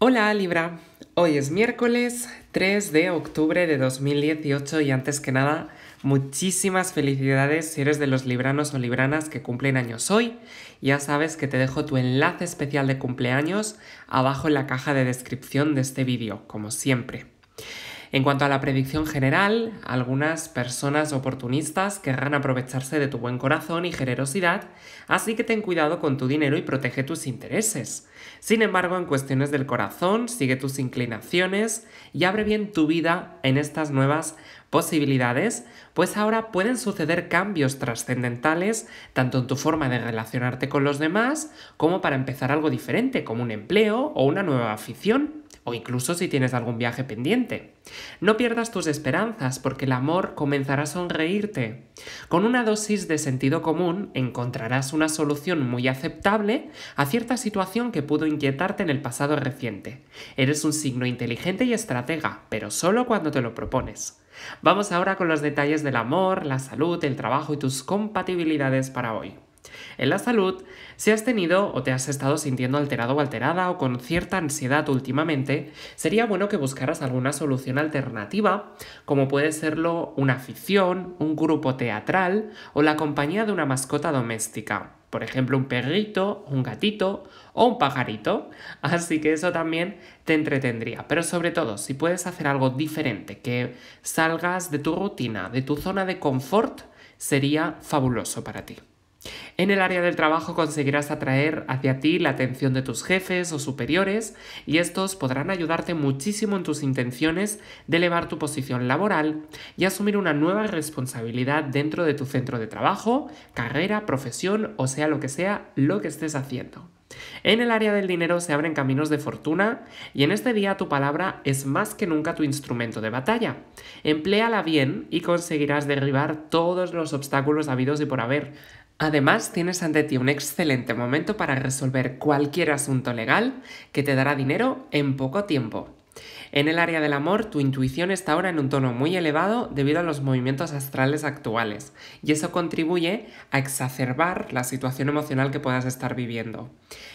Hola Libra, hoy es miércoles 3 de octubre de 2018 y antes que nada, muchísimas felicidades si eres de los libranos o libranas que cumplen años hoy. Ya sabes que te dejo tu enlace especial de cumpleaños abajo en la caja de descripción de este vídeo, como siempre. En cuanto a la predicción general, algunas personas oportunistas querrán aprovecharse de tu buen corazón y generosidad, así que ten cuidado con tu dinero y protege tus intereses. Sin embargo, en cuestiones del corazón, sigue tus inclinaciones y abre bien tu vida en estas nuevas posibilidades, pues ahora pueden suceder cambios trascendentales tanto en tu forma de relacionarte con los demás como para empezar algo diferente, como un empleo o una nueva afición o incluso si tienes algún viaje pendiente. No pierdas tus esperanzas porque el amor comenzará a sonreírte. Con una dosis de sentido común encontrarás una solución muy aceptable a cierta situación que pudo inquietarte en el pasado reciente. Eres un signo inteligente y estratega, pero solo cuando te lo propones. Vamos ahora con los detalles del amor, la salud, el trabajo y tus compatibilidades para hoy. En la salud, si has tenido o te has estado sintiendo alterado o alterada o con cierta ansiedad últimamente, sería bueno que buscaras alguna solución alternativa, como puede serlo una afición, un grupo teatral o la compañía de una mascota doméstica, por ejemplo un perrito, un gatito o un pajarito, así que eso también te entretendría. Pero sobre todo, si puedes hacer algo diferente, que salgas de tu rutina, de tu zona de confort, sería fabuloso para ti. En el área del trabajo conseguirás atraer hacia ti la atención de tus jefes o superiores y estos podrán ayudarte muchísimo en tus intenciones de elevar tu posición laboral y asumir una nueva responsabilidad dentro de tu centro de trabajo, carrera, profesión o sea lo que sea lo que estés haciendo. En el área del dinero se abren caminos de fortuna y en este día tu palabra es más que nunca tu instrumento de batalla. Empléala bien y conseguirás derribar todos los obstáculos habidos y por haber. Además, tienes ante ti un excelente momento para resolver cualquier asunto legal que te dará dinero en poco tiempo. En el área del amor, tu intuición está ahora en un tono muy elevado debido a los movimientos astrales actuales, y eso contribuye a exacerbar la situación emocional que puedas estar viviendo.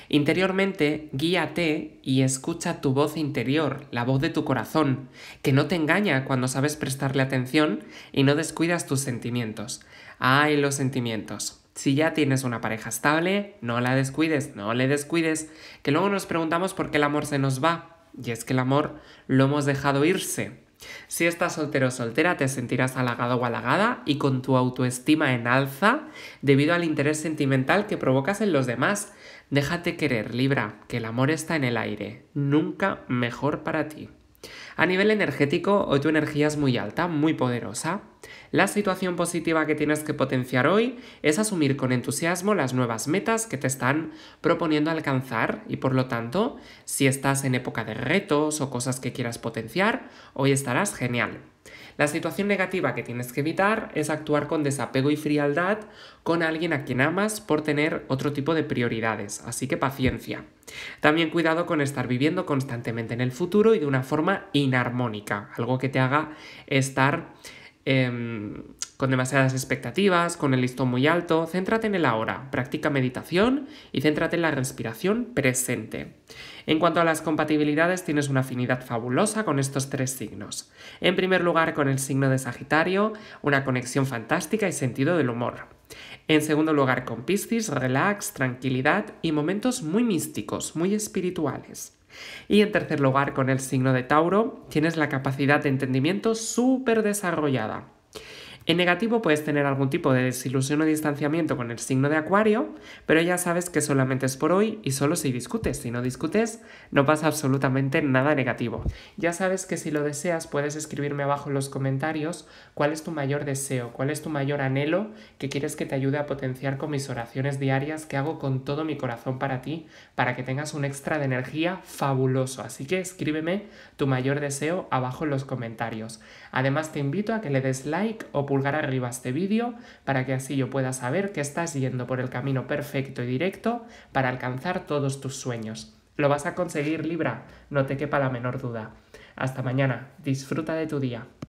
Interiormente, guíate y escucha tu voz interior, la voz de tu corazón, que no te engaña cuando sabes prestarle atención y no descuidas tus sentimientos. ¡Ay, los sentimientos! Si ya tienes una pareja estable, no la descuides, no le descuides, que luego nos preguntamos por qué el amor se nos va. Y es que el amor lo hemos dejado irse. Si estás soltero o soltera, te sentirás halagado o halagada y con tu autoestima en alza debido al interés sentimental que provocas en los demás. Déjate querer, Libra, que el amor está en el aire, nunca mejor para ti. A nivel energético, hoy tu energía es muy alta, muy poderosa. La situación positiva que tienes que potenciar hoy es asumir con entusiasmo las nuevas metas que te están proponiendo alcanzar y por lo tanto, si estás en época de retos o cosas que quieras potenciar, hoy estarás genial. La situación negativa que tienes que evitar es actuar con desapego y frialdad con alguien a quien amas por tener otro tipo de prioridades, así que paciencia. También cuidado con estar viviendo constantemente en el futuro y de una forma inarmónica, algo que te haga estar Em, con demasiadas expectativas, con el listón muy alto. Céntrate en el ahora, practica meditación y céntrate en la respiración presente. En cuanto a las compatibilidades, tienes una afinidad fabulosa con estos tres signos. En primer lugar, con el signo de Sagitario, una conexión fantástica y sentido del humor. En segundo lugar, con Piscis, relax, tranquilidad y momentos muy místicos, muy espirituales. Y en tercer lugar, con el signo de Tauro, tienes la capacidad de entendimiento súper desarrollada. En negativo puedes tener algún tipo de desilusión o distanciamiento con el signo de Acuario, pero ya sabes que solamente es por hoy y solo si discutes. Si no discutes, no pasa absolutamente nada negativo. Ya sabes que si lo deseas puedes escribirme abajo en los comentarios cuál es tu mayor deseo, cuál es tu mayor anhelo que quieres que te ayude a potenciar con mis oraciones diarias que hago con todo mi corazón para ti, para que tengas un extra de energía fabuloso. Así que escríbeme tu mayor deseo abajo en los comentarios. Además te invito a que le des like o pulgar arriba a este vídeo para que así yo pueda saber que estás yendo por el camino perfecto y directo para alcanzar todos tus sueños. Lo vas a conseguir Libra, no te quepa la menor duda. Hasta mañana, disfruta de tu día.